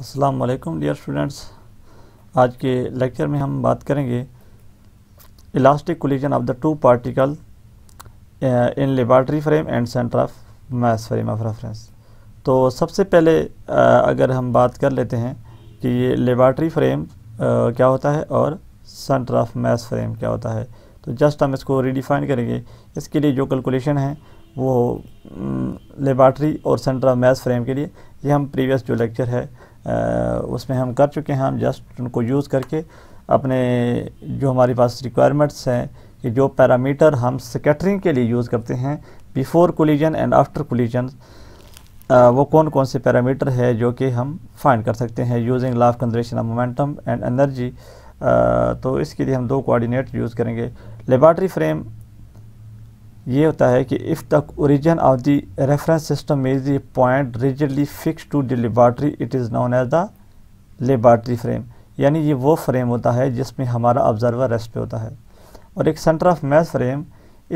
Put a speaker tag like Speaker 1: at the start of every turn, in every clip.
Speaker 1: अस्सलाम वालेकुम dear students आज के लेक्चर में हम बात करेंगे elastic collision of the two particle in laboratory frame and centre of mass frame of reference तो सबसे पहले uh, अगर हम बात कर लेते हैं कि ये लेबॉर्ट्री फ्रेम uh, क्या होता है और सेंटर ऑफ मैस फ्रेम क्या होता है तो जस्ट हम इसको रिडिफाइन करेंगे इसके लिए जो कैलकुलेशन है वो लेबॉर्ट्री mm, और सेंटर ऑफ मैस फ्रेम के लिए ये हम प्रीवियस जो लेक्चर है उसमें हम कर चुके हैं हम जस्ट उनको यूज़ करके अपने जो हमारे पास रिक्वायरमेंट्स हैं कि जो पैरामीटर हम सेकेटरिंग के लिए यूज़ करते हैं before collision and after collision वो कौन कौन से पैरामीटर है जो कि हम फाइंड कर सकते हैं using law conservation of momentum and energy तो इसके लिए हम दो कोऑर्डिनेट यूज़ करेंगे लेबार्ट्री फ्रेम ये होता है कि इफ़ तक origin of the reference system is a point rigidly fixed to the laboratory it is known as the laboratory frame यानी ये वो फ्रेम होता है जिसमें हमारा ऑब्जर्वर रेस्ट पे होता है और एक centre of mass frame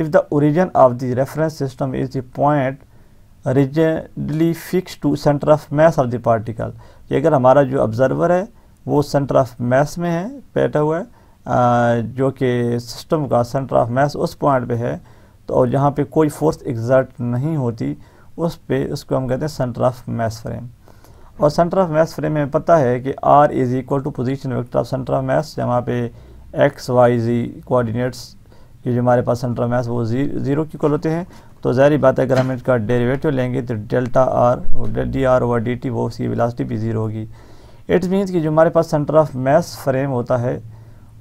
Speaker 1: if the origin of the reference system is the point rigidly fixed to centre of mass of the particle कि अगर हमारा जो ऑब्जर्वर है वो सेंटर ऑफ मैथ में है बैठा हुआ है जो कि सिस्टम का सेंटर ऑफ मैथ उस पॉइंट पे है तो और जहाँ पे कोई फोर्स एग्जर्ट नहीं होती उस पर उसको हम कहते हैं सेंटर ऑफ मैस फ्रेम और सेंटर ऑफ मैस फ्रेम में पता है कि R is equal to position vector of centre of mass जहाँ पे एक्स वाई जी कोऑर्डिनेट्स ये जो हमारे पास सेंटर ऑफ मैस वो जी, ज़ीरो की कॉल होते हैं तो ज़ाहरी बात है अगर हम इसका डेरिवेटिव लेंगे तो डेल्टा आर और D R over D T वो उसकी विलासिटी भी ज़ीरो होगी इट्स मीन्स कि जो हमारे पास सेंटर ऑफ मैस फ्रेम होता है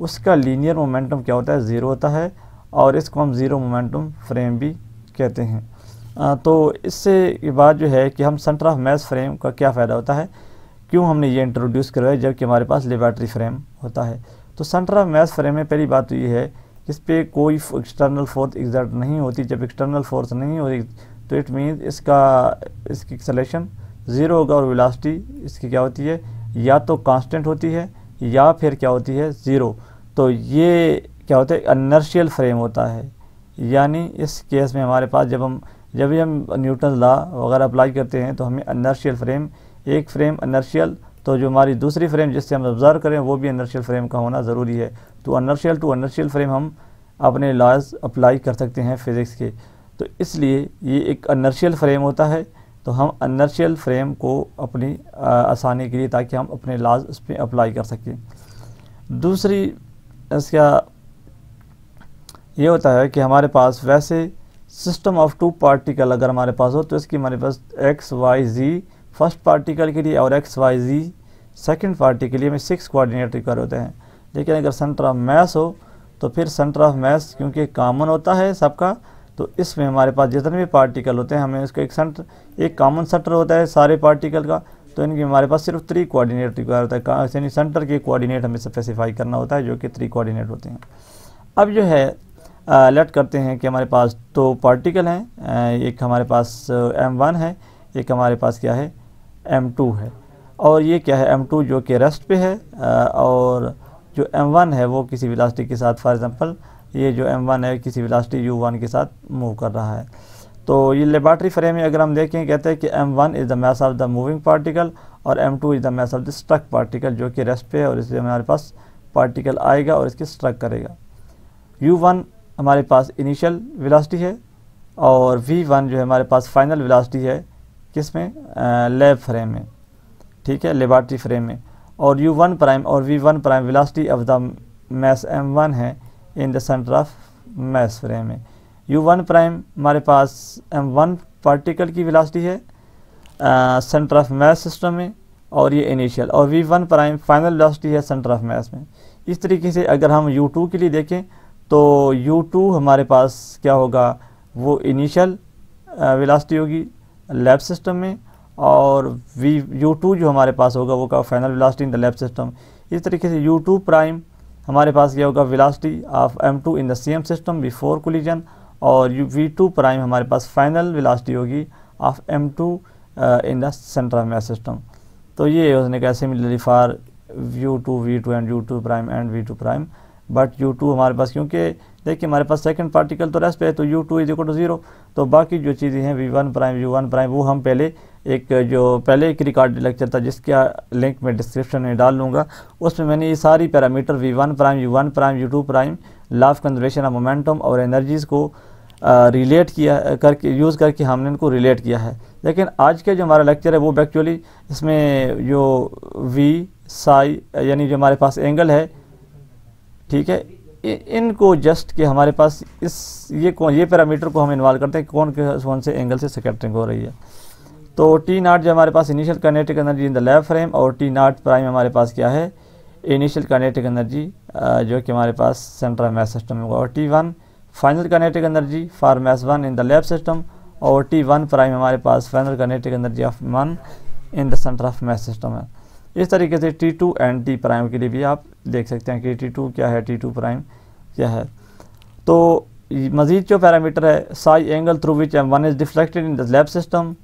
Speaker 1: उसका लीनियर मोमेंटम क्या होता है ज़ीरो होता है और इसको हम ज़ीरो मोमेंटम फ्रेम भी कहते हैं आ, तो इससे बात जो है कि हम सेंटर ऑफ मैस फ्रेम का क्या फ़ायदा होता है क्यों हमने ये इंट्रोड्यूस करवाया जबकि हमारे पास लेबॉर्ट्री फ्रेम होता है तो सेंटर ऑफ मैस फ्रेम में पहली बात तो ये है कि इस पर कोई एक्सटर्नल फोर्स एग्जर्ट नहीं होती जब एक्सटर्नल फोर्स नहीं होती तो इट मीन इसका इसकी सलेक्शन ज़ीरो होगा और वेलासिटी इसकी क्या होती है या तो कांस्टेंट होती है या फिर क्या होती है ज़ीरो तो ये क्या होता है अनर्शियल फ्रेम होता है यानी इस केस में हमारे पास जब हम जब भी हम न्यूटन ला वगैरह अप्लाई करते हैं तो हमें अनर्शियल फ्रेम एक फ्रेम अनर्शियल तो जो हमारी दूसरी फ्रेम जिससे हम ऑब्ज़र्व करें वो भी अनर्शियल फ्रेम का होना ज़रूरी है तो अनर्शियल टू अनर्शियल फ्रेम हम अपने लॉज अप्लाई कर सकते हैं फिज़िक्स के तो इसलिए ये एक अनर्शियल फ्रेम होता है तो हम अनर्शियल फ्रेम को अपनी आसानी के लिए ताकि हम अपने लाज उस पर अप्लाई कर सकें दूसरी इसका ये होता है कि हमारे पास वैसे सिस्टम ऑफ टू पार्टिकल अगर हमारे पास हो तो इसकी हमारे पास X Y Z first particle के लिए और X Y Z second party के लिए हमें सिक्स कोऑर्डिनेट रिक्वायर होते हैं लेकिन अगर सेंटर ऑफ मैस हो तो फिर सेंटर ऑफ मैस क्योंकि कॉमन होता है सबका तो इसमें हमारे पास जितने भी पार्टिकल होते हैं हमें उसका एक सेंटर एक कॉमन सेंटर होता है सारे पार्टिकल का तो इनके हमारे पास सिर्फ थ्री कोऑर्डिनेट रिक्वायर होता है यानी सेंटर के कोऑर्डिनेट हमें स्पेसिफाई करना होता है जो कि थ्री कोऑर्डिनेट होते हैं अब जो है अलर्ट uh, करते हैं कि हमारे पास दो पार्टिकल हैं uh, एक हमारे पास एम uh, वन है एक हमारे पास क्या है एम टू है और ये क्या है एम टू जो कि रेस्ट पे है और जो एम वन है वो किसी विलास्टिक के साथ फॉर एग्ज़ाम्पल ये जो एम वन है किसी विलास्टिक यू वन के साथ मूव कर रहा है तो ये लेबार्ट्री फ्रेम में अगर हम देखें कहते हैं कि M one is the mass of the moving particle और M two is the mass of the struck particle जो कि रेस्ट पे है और इसलिए हमारे पास पार्टिकल आएगा और इसके स्ट्रक करेगा यू वन हमारे पास इनिशियल वेलोसिटी है और v1 जो है हमारे पास फाइनल वेलोसिटी है किस में लेब फ्रेम में ठीक है लेबार्टी फ्रेम में और u1 प्राइम और v1 prime velocity of the mass m1 है in the centre of mass frame में u1 प्राइम हमारे पास m1 पार्टिकल की वेलोसिटी है सेंटर ऑफ मैस सिस्टम में और ये इनिशियल और v1 प्राइम फाइनल वेलोसिटी है सेंटर ऑफ मैस में इस तरीके से अगर हम u2 के लिए देखें तो u2 हमारे पास क्या होगा वो इनिशियल वेलासिटी होगी लैब सिस्टम में और वी u2 जो हमारे पास होगा वो का final velocity in the lab system इस तरीके से u2 प्राइम हमारे पास क्या होगा velocity of m2 in the same system before collision और v2 प्राइम हमारे पास फाइनल वेलासिटी होगी of m2 in the centre of mass system तो ये उसने कहा similarly for u2 v2 and u2 prime and v2 prime but U two हमारे पास क्योंकि देखिए हमारे पास सेकंड पार्टिकल तो रेस्ट पे है तो U two is equal to zero तो बाकी जो चीज़ें हैं V one prime U one prime वो हम पहले एक जो पहले एक रिकॉर्ड लेक्चर था जिसका लिंक मैं डिस्क्रिप्शन में डाल लूँगा उसमें मैंने ये सारी parameter V one prime U one prime U two prime law of conservation of momentum और एनर्जीज़ को रिलेट किया करके यूज़ करके हमने इनको रिलेट किया है लेकिन आज का जो हमारा लेक्चर है वो एक्चुअली इसमें जो वी साई यानी जो हमारे पास एंगल है ठीक है इनको जस्ट कि हमारे पास इस ये कौन ये पैरामीटर को हम इन्वॉल्व करते हैं कौन कौन से एंगल से सेकेटरिंग हो रही है तो टी नाट जो हमारे पास initial kinetic energy in the left frame और टी नाट प्राइम हमारे पास क्या है इनिशियल कनेटिक एनर्जी जो कि हमारे पास सेंट्रल मैथ सिस्टम में होगा और T one final kinetic energy for mass one in the left system और टी वन प्राइम हमारे पास final kinetic energy of one in the centre of mass system है इस तरीके से T two and T prime के लिए भी आप देख सकते हैं कि टी टू क्या है टी टू प्राइम क्या है तो मज़ीद जो पैरामीटर है psi angle through which M one is deflected in the lab system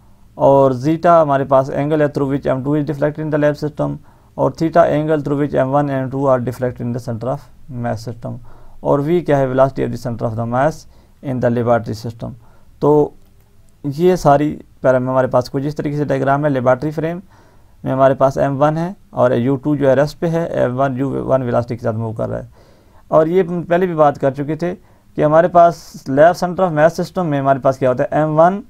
Speaker 1: और जीटा हमारे पास एंगल है through which M two is deflected in the lab system और theta angle through which M one and two are deflected in the centre of mass system और V क्या है velocity of the centre of the mass in the laboratory system तो ये सारी para हमारे पास कुछ इस तरीके से डायग्राम है लेबार्ट्री फ्रेम में हमारे पास एम वन है और यू टू जो है रेस्ट पे है M one U one velocity के साथ मूव कर रहा है और ये पहले भी बात कर चुके थे कि हमारे पास left centre of mass system में हमारे पास क्या होता है एम वन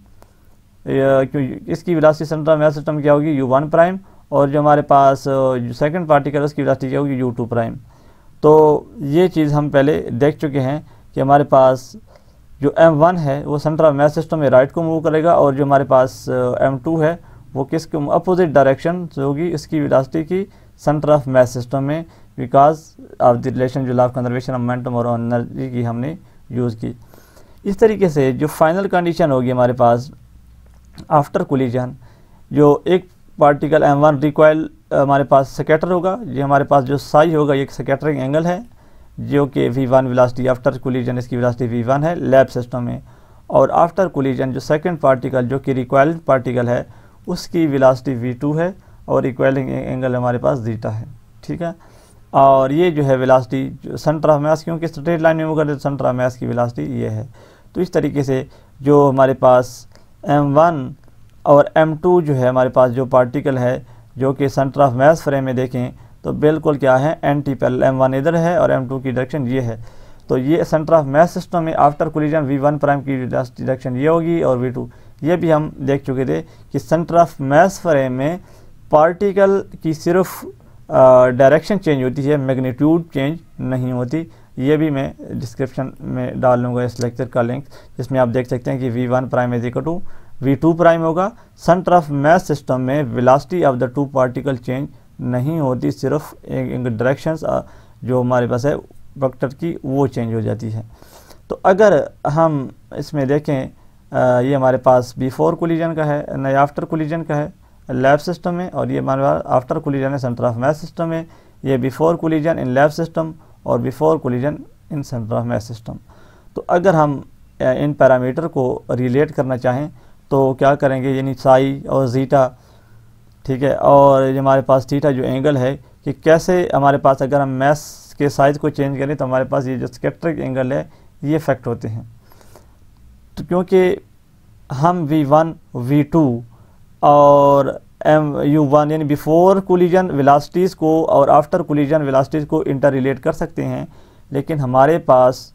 Speaker 1: इसकी velocity centre of mass system क्या होगी यू वन प्राइम और जो हमारे पास पार्टी पार्टिकल उसकी वेलोसिटी क्या होगी यू टू प्राइम तो ये चीज़ हम पहले देख चुके हैं कि हमारे पास जो एम वन है वो सेंटर ऑफ मैथ सिस्टम में राइट को मूव करेगा और जो हमारे पास एम टू है वो किसके अपोजिट डायरेक्शन जो होगी इसकी विलासिटी की सेंटर ऑफ मैथ सिस्टम में बिकॉज ऑफ द रिलेशन जो लाफ कंजर्वेशन ऑफ मोमेंटम और एनर्जी की हमने यूज़ की इस तरीके से जो फाइनल कंडीशन होगी हमारे पास आफ्टर कोलिजन जो एक पार्टिकल एम वन रिकॉयल हमारे पास सेकेटर होगा ये हमारे पास जो साई होगा ये एक सकेटरिंग एंगल है जो कि V one velocity after collision इसकी विलासिटी वी वन है लैब सिस्टम में और आफ्टर कोलिजन जो सेकेंड पार्टिकल जो कि रिक्वायल पार्टिकल है उसकी विलासिटी टू है और इक्वलिंग एंगल हमारे पास जीटा है ठीक है और ये जो है विलासिटी सेंटर ऑफ मैथ क्योंकि स्ट्रेट लाइन में वो करते सेंटर ऑफ मैथ की विलासिटी ये है तो इस तरीके से जो हमारे पास वन और टू जो है हमारे पास जो पार्टिकल है जो कि सेंटर ऑफ मैथ फ्रेम में देखें तो बिल्कुल क्या है एंटी एम वन इधर है और एम टू की डायरेक्शन ये है तो ये सेंटर ऑफ मैथ सिस्टम में after collision V one prime की डायरेक्शन ये होगी और वी टू ये भी हम देख चुके थे कि सेंटर ऑफ मैस फ्रेम में पार्टिकल की सिर्फ डायरेक्शन चेंज होती है मैग्नीट्यूड चेंज नहीं होती ये भी मैं डिस्क्रिप्शन में डाल लूँगा इस लेक्चर का लिंक जिसमें आप देख सकते हैं कि V one prime is equal to V two prime होगा सेंटर ऑफ मैस सिस्टम में velocity of the two particle change नहीं होती सिर्फ डायरेक्शंस जो हमारे पास है वक्टर की वो चेंज हो जाती है तो अगर हम इसमें देखें ये हमारे पास बिफोर कोलिजन का है न आफ्टर कोलिजन का है लैब सिस्टम में और ये हमारे पास आफ्टर कोलिजन है सेंटर ऑफ मैथ सिस्टम में ये before collision in lab system और before collision in centre of mass system तो अगर हम इन पैरामीटर को रिलेट करना चाहें तो क्या करेंगे यानी साई और जीटा ठीक है और ये हमारे पास थीटा जो एंगल है कि कैसे हमारे पास अगर हम मैथ्स के साइज़ को चेंज करें तो हमारे पास ये जो स्केट्रिक एंगल है ये इफेक्ट होते हैं तो क्योंकि हम वी वन वी टू और एम यू वन यानी बिफोर कोलिजन वेलासिटीज़ को और आफ्टर कोलिजन वेलासिटीज़ को इंटर रिलेट कर सकते हैं लेकिन हमारे पास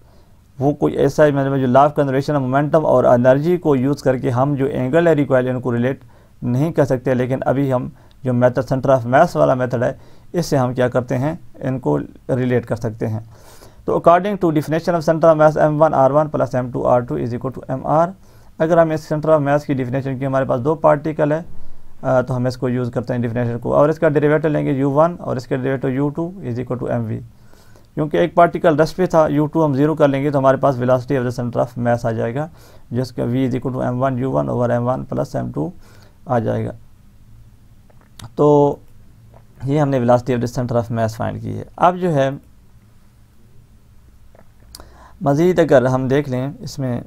Speaker 1: वो कोई ऐसा ही मतलब जो लाफ कंजर्वेशन मोमेंटम और एनर्जी को यूज़ करके हम जो एंगल है रिक्वायर इनको रिलेट नहीं कर सकते लेकिन अभी हम जो मेथड सेंटर ऑफ मैथ्स वाला मेथड है इससे हम क्या करते हैं इनको रिलेट कर सकते हैं तो according to definition of centre of mass M one R one plus M two R two is equal to M R अगर हम इस सेंटर ऑफ मैथ की डिफिनेशन की हमारे पास दो पार्टिकल है आ, तो हम इसको यूज़ करते हैं डिफिनेशन को और इसका डेरिवेटिव लेंगे यू वन और इसका derivative U two is equal to M V क्योंकि एक पार्टिकल रश पे था यू टू हम जीरो कर लेंगे तो हमारे पास velocity of the centre of mass आ जाएगा जिसका V is equal to M one U one over M one plus M two आ जाएगा तो ये हमने velocity of the centre of mass find की है अब जो है मज़ीद अगर हम देख लें इसमें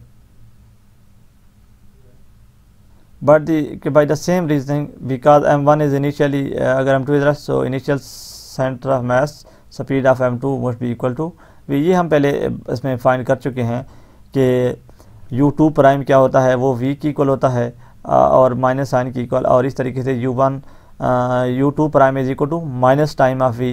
Speaker 1: but the, by the same reasoning because m1 is initially uh, agar m2 is rushed initial centre of of speed of M two must be equal to V ये हम पहले इसमें फाइन कर चुके हैं कि यू टू प्राइम क्या होता है वो वी की इक्वल होता है और माइनस साइन की इक्वल और इस तरीके से U one U two prime is equal to minus time of V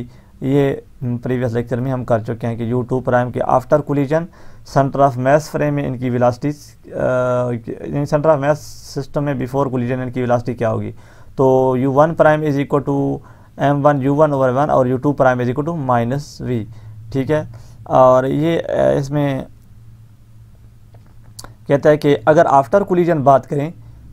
Speaker 1: ये प्रीवियस लेक्चर में हम कर चुके हैं कि यू टू प्राइम के after collision centre of mass frame में इनकी velocity centre of mass system में बिफोर कोलिजन इनकी विलासिटी क्या होगी तो U one prime is equal to M one U one over one और U two prime is equal to minus we ठीक है और ये इसमें कहता है कि अगर आफ्टर कोलिजन बात करें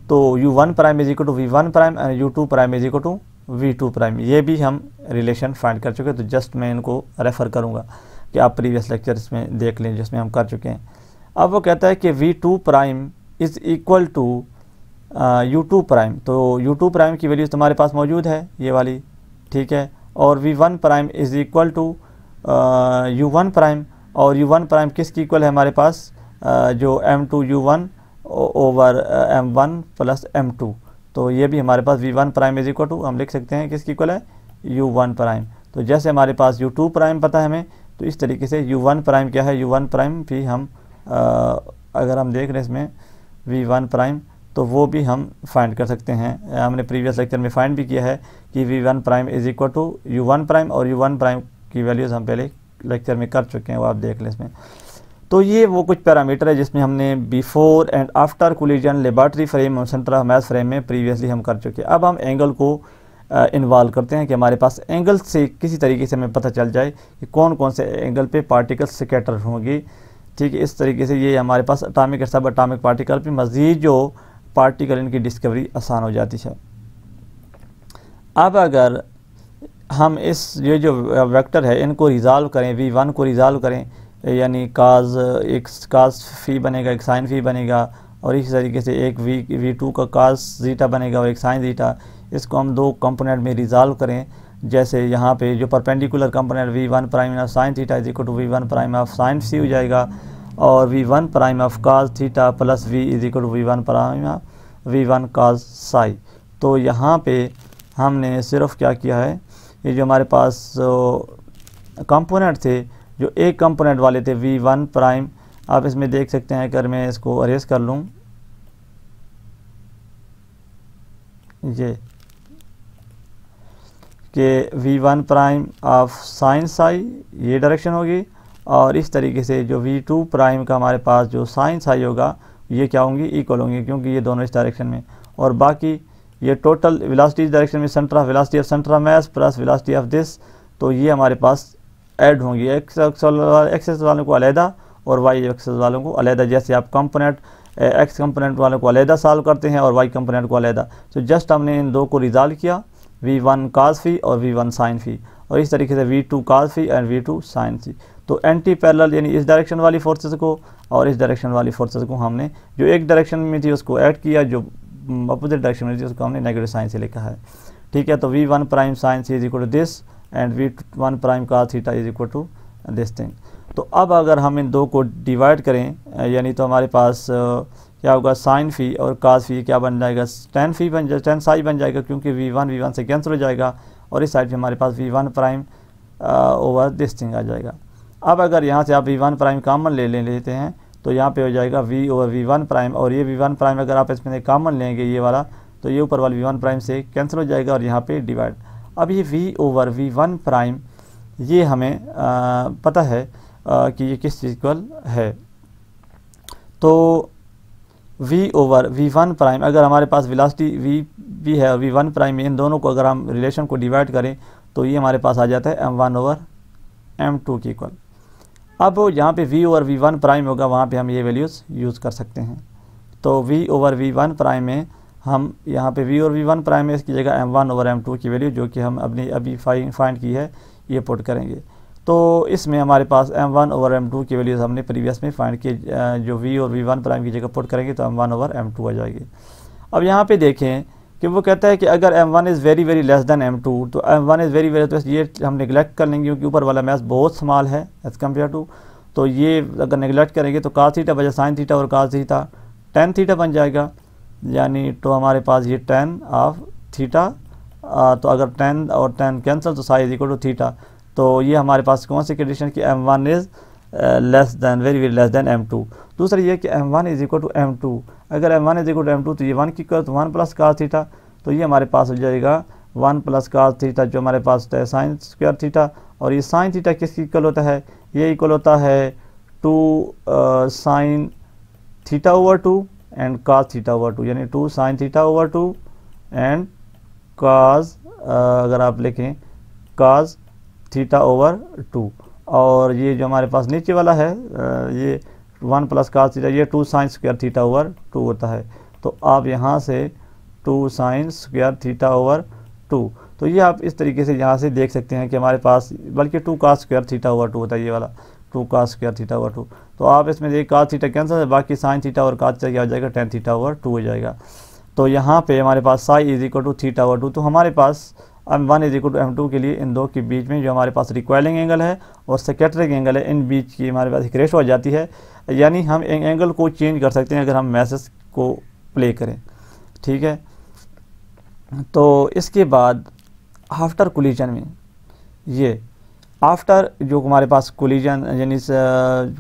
Speaker 1: तो U one prime is equal to V one prime and U two prime is equal to V two prime ये भी हम रिलेशन फाइंड कर चुके तो जस्ट मैं इनको रेफ़र करूँगा कि आप प्रीवियस लेक्चर इसमें देख लें जिसमें हम कर चुके हैं अब वो कहता है कि V two prime is equal to U two prime तो यू टू प्राइम की वैल्यूज़ तुम्हारे पास मौजूद है ये वाली ठीक है और V one prime is equal to U one prime और यू वन प्राइम किस की इक्वल है हमारे पास uh, जो M two U one over M one plus M two तो ये भी हमारे पास V one prime is equal to हम लिख सकते हैं किसकी इक्वल है यू वन प्राइम तो जैसे हमारे पास यू टू प्राइम पता है हमें तो इस तरीके से यू वन प्राइम क्या है यू वन प्राइम भी हम आ, अगर हम देख रहे हैं इसमें वी वन प्राइम तो वो भी हम फाइंड कर सकते हैं हमने प्रीवियस लेक्चर में फाइंड भी किया है कि V one prime is equal to U one prime और यू वन प्राइम की वैल्यूज़ हम पहले लेक्चर में कर चुके हैं वो आप देख लें इसमें तो ये वो कुछ पैरामीटर है जिसमें हमने before and after collision laboratory frame और सेंट्रा मैथ फ्रेम में प्रीवियसली हम कर चुके हैं अब हम एंगल को इन्वॉल्व करते हैं कि हमारे पास एंगल से किसी तरीके से हमें पता चल जाए कि कौन कौन से एंगल पे पार्टिकल स्केटर होंगे ठीक है इस तरीके से ये हमारे पास अटामिक सब अटामिक पार्टिकल पे मज़ीद जो पार्टिकल इनकी डिस्कवरी आसान हो जाती है अब अगर हम इस ये जो वेक्टर है इनको रिज़ॉल्व करें वी वन को रिजॉल्व करें यानी काज एक काज फ़ी बनेगा एक साइन फ़ी बनेगा और इसी तरीके से एक वी वी टू का काज जीटा बनेगा और एक साइन जीटा इसको हम दो कंपोनेंट में रिजॉल्व करें जैसे यहाँ पे जो perpendicular component V one prime of sine theta is equal to V one prime of sine psi हो जाएगा और V one prime of cos theta plus V is equal to V one prime of V one cos psi तो यहाँ पे हमने सिर्फ क्या किया है ये जो हमारे पास कंपोनेंट थे जो एक कंपोनेंट वाले थे वी वन प्राइम आप इसमें देख सकते हैं अगर मैं इसको अरेज कर लूँ ये कि V one prime of sine psi ये डायरेक्शन होगी और इस तरीके से जो वी टू प्राइम का हमारे पास जो साइंस आई होगा ये क्या होंगी इक्वल होंगी क्योंकि ये दोनों इस डायरेक्शन में और बाकी ये टोटल विलासिटी इस डायरेक्शन में centre of velocity of of mass plus velocity of this तो ये हमारे पास ऐड होंगी एक्स एक्सेस वालों को अलहदा और वाई एक्सेस वालों को अलहदा जैसे आप कंपोनेंट एक्स कंपोनेंट वालों को अलहदा सॉल्व करते हैं और वाई कंपोनेंट को अलहदा तो जस्ट हमने इन दो को रिजॉल्व किया वी वन काज फी और वी वन साइन फी और इस तरीके से V two cos phi and V two sine phi तो एंटी पैरेलल यानी इस डायरेक्शन वाली फोर्सेस को और इस डायरेक्शन वाली फोर्सेस को हमने जो एक डायरेक्शन में थी उसको ऐड किया जो अपोजिट डायरेक्शन में थी उसको हमने नेगेटिव साइन से लिखा है ठीक है तो V one prime sine psi is equal to this and V one prime का theta is equal to this thing तो अब अगर हम इन दो को डिवाइड करें यानी तो हमारे पास क्या होगा साइन फी और काज फी क्या बन जाएगा टेन फी बन जाए टेन साई बन जाएगा क्योंकि वी वन वी वन से कैंसिल हो जाएगा और इस साइड पे हमारे पास V one prime over this thing आ जाएगा अब अगर यहाँ से आप वी वन प्राइम कामन ले लें लेते हैं तो यहाँ पे हो जाएगा V over V one prime और ये वी वन प्राइम अगर आप इसमें कामन लेंगे ये वाला तो ये ऊपर वाला वी वन प्राइम से कैंसिल हो जाएगा और यहाँ पर डिवाइड अब ये V over V one prime ये हमें आ, पता है आ, कि ये किस चीज़ है तो v ओवर v1 प्राइम अगर हमारे पास विलासिटी v भी है और v1 प्राइम इन दोनों को अगर हम रिलेशन को डिवाइड करें तो ये हमारे पास आ जाता है m1 ओवर m2 की इक्वल अब यहाँ पे v ओवर v1 प्राइम होगा वहाँ पे हम ये वैल्यूज़ यूज़ कर सकते हैं तो v ओवर v1 प्राइम में हम यहाँ पे v और v1 प्राइम में इसकी जगह m1 ओवर m2 की वैल्यू जो कि हम अपनी अभी फाइंड की है ये पुट करेंगे तो इसमें हमारे पास M one over M two की वैल्यूज़ हमने प्रीवियस में फाइंड किए जो वी और वी वन प्राइम की जगह पुट करेंगे तो M one over M two आ जाएगी अब यहाँ पे देखें कि वो कहता है कि अगर M one is very very less than M two तो M one is very very तो ये हम निगलेक्ट कर लेंगे क्योंकि ऊपर वाला मैथ बहुत स्मॉल है एज़ कम्पेयर टू तो ये अगर निगलेक्ट करेंगे तो काज थीटा बजा साइन थीटा और काज थीटा टेन थीटा बन जाएगा यानी तो हमारे पास ये टेन ऑफ थीटा तो अगर टेन और टेन कैंसल तो साइज इक्वल टू थीटा तो ये हमारे पास कौन सी कंडीशन की M one is less than very very less than M two दूसरा ये कि M one is equal to M two अगर M one is equal to M two तो ये वन की तो वन प्लस कार थीटा तो ये हमारे पास हो जाएगा वन प्लस कार थीटा जो हमारे पास होता है साइन स्क्वायर थीटा और ये साइन थीटा किस इक्वल होता है ये इक्वल होता है two sine theta over two and cos theta over two यानी two sine theta over two and cos अगर आप लिखें काज थीटा ओवर टू और ये जो हमारे पास नीचे वाला है ये वन प्लस का थीटा ये two sines square theta over two होता है तो आप यहाँ से two sines square theta over two तो ये आप इस तरीके से यहाँ से देख सकते हैं कि हमारे पास बल्कि टू का स्क्वायर थीटा ओवर टू होता है ये वाला टू का स्क्वायर थीटा ओवर टू तो आप इसमें देखिए काज थीटा कैंसिल है बाकी साइन थीटा और का थीटा क्या हो जाएगा टेन थीटा ओवर टू हो जाएगा तो यहाँ पर हमारे पास psi is equal to theta over two तो हमारे पास M one is equal to M two के लिए इन दो के बीच में जो हमारे पास रिक्वायरिंग एंगल है और सेकेटरिंग एंगल है इन बीच की हमारे पास एक रेश हो जाती है यानी हम एंगल को चेंज कर सकते हैं अगर हम मैसेज को प्ले करें ठीक है तो इसके बाद आफ्टर कोलिजन में ये आफ्टर जो हमारे पास कोलिजन यानी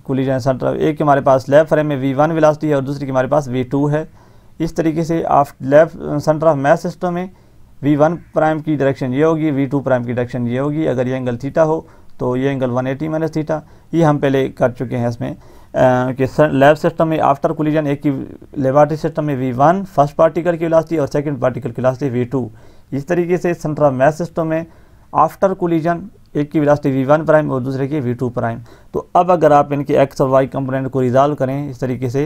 Speaker 1: कोलिजन सेंटर एक के हमारे पास लेफ्ट फ्रेम में वी वन विलासिटी है और दूसरी के हमारे पास वी टू है इस तरीके से after left centre of mass system में वी वन प्राइम की डायरेक्शन ये होगी वी टू प्राइम की डायरेक्शन ये होगी अगर ये एंगल थीटा हो तो ये एंगल 180 एटी माइनस थीटा ये हम पहले कर चुके हैं इसमें कि लैब सिस्टम में आफ्टर कोलिजन एक की लेबार्टी सिस्टम में वी वन फर्स्ट पार्टिकल की वेलासिटी और सेकेंड पार्टिकल की वेलासिटी वी टू इस तरीके से सेंट्रा मैथ सिस्टम में आफ्टर कोलिजन एक की वेलासिटी वी वन प्राइम और दूसरे की वी टू प्राइम तो अब अगर आप इनके एक्स और वाई कंपोनेंट को रिजॉल्व करें इस तरीके से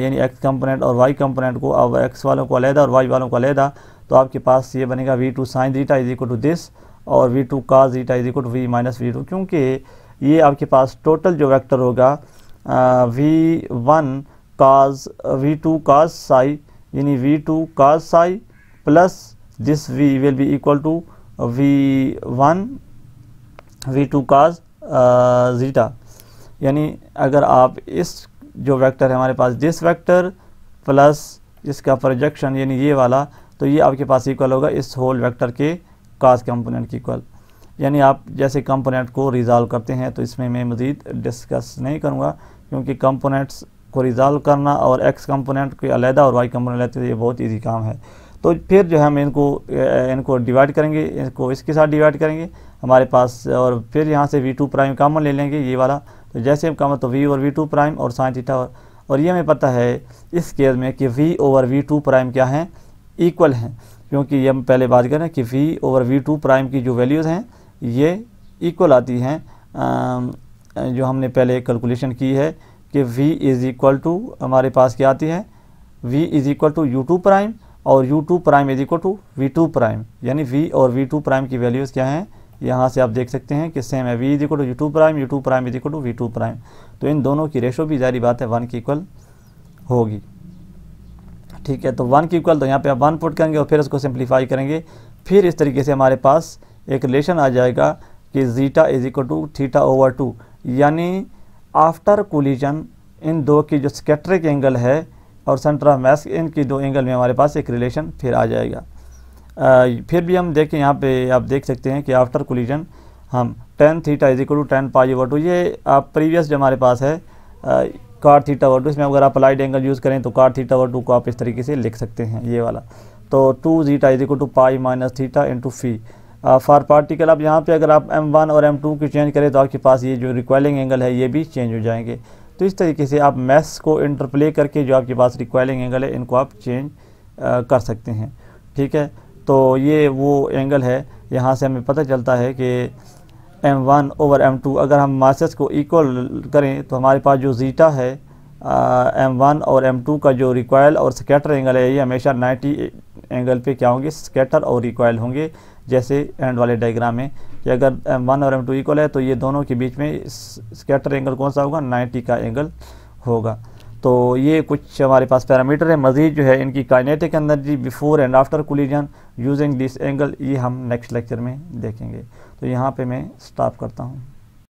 Speaker 1: यानी एक्स कंपोनेंट और वाई कंपोनेंट को अब एक्स वालों को अलहदा और वाई वालों को अलहदा तो आपके पास ये बनेगा V two sine zeta is equal to this और V two cos zeta is equal to V minus V two क्योंकि ये आपके पास टोटल जो वेक्टर होगा V one cos V two cos psi यानी V two cos psi plus this V will be equal to V one V two cos zeta यानी अगर आप इस जो वेक्टर है हमारे पास दिस वेक्टर प्लस इसका प्रोजेक्शन यानी ये वाला तो ये आपके पास इक्वल होगा इस होल वेक्टर के काज कंपोनेंट की इक्वल यानी आप जैसे कंपोनेंट को रिज़ाल्व करते हैं तो इसमें मैं मज़ीद डिस्कस नहीं करूँगा क्योंकि कंपोनेंट्स को रिजॉल्व करना और एक्स कंपोनेंट के अलहदा और वाई कंपोनेंट लेते ये बहुत ईजी काम है तो फिर जो है हम इनको इनको डिवाइड करेंगे इनको इसके साथ डिवाइड करेंगे हमारे पास और फिर यहाँ से वी टू प्राइम कामन ले लेंगे ये वाला तो जैसे हम कामन तो वी और वी टू प्राइम और साइन थीटा और, और ये हमें पता है इस केस में कि V over V two prime क्या है इक्वल हैं क्योंकि हम पहले बात करें कि V over V two prime की जो वैल्यूज़ हैं ये इक्वल आती हैं जो हमने पहले कैलकुलेशन की है कि वी इज़ इक्वल टू हमारे पास क्या आती है V is equal to U two prime और U two prime is equal to V two prime यानी वी और वी टू प्राइम की वैल्यूज़ क्या हैं यहाँ से आप देख सकते हैं कि सेम है V is equal to U two prime U two prime is equal to V two prime तो इन दोनों की रेशो भी जारी बात है वन की इक्वल होगी ठीक है तो वन की इक्वल तो यहाँ पे आप वन पुट करेंगे और फिर उसको सिंप्लीफाई करेंगे फिर इस तरीके से हमारे पास एक रिलेशन आ जाएगा कि zeta is equal to theta over two यानी आफ्टर कोलिजन इन दो की जो स्केट्रिक एंगल है और सेंटर ऑफ मैस इन की दो एंगल में हमारे पास एक रिलेशन फिर आ जाएगा आ, फिर भी हम देखें यहाँ पे आप देख सकते हैं कि आफ्टर कोलिजन हम tan theta is equal to tan pi over two ये आप प्रीवियस जो हमारे पास है कार थीटा टावर टू इसमें अगर आप अलाइड एंगल यूज़ करें तो कार थीटा टावर टू को आप इस तरीके से लिख सकते हैं ये वाला तो two zeta is equal to pi minus theta into phi for particle आप यहाँ पे अगर आप एम वन और एम टू की चेंज करें तो आपके पास ये जो रिक्वायलिंग एंगल है ये भी चेंज हो जाएंगे तो इस तरीके से आप मैथ्स को इंटरप्ले करके जो आपके पास रिक्वायलिंग एंगल है इनको आप चेंज कर सकते हैं ठीक है तो ये वो एंगल है यहाँ से हमें पता चलता है कि M one over M two अगर हम मासेस को इक्वल करें तो हमारे पास जो जीटा है एम वन और एम टू का जो रिक्वायल और स्केटर एंगल है ये हमेशा नाइन्टी एंगल पे क्या होंगे स्केटर और रिक्वायल होंगे जैसे एंड वाले डायग्राम में कि अगर एम वन और एम टू इक्वल है तो ये दोनों के बीच में स्केटर एंगल कौन सा होगा नाइन्टी का एंगल होगा तो ये कुछ हमारे पास पैरामीटर है मज़ीद जो है इनकी kinetic energy before and after collision using this angle ये हम नेक्स्ट लेक्चर में देखेंगे तो यहाँ पे मैं स्टॉप करता हूँ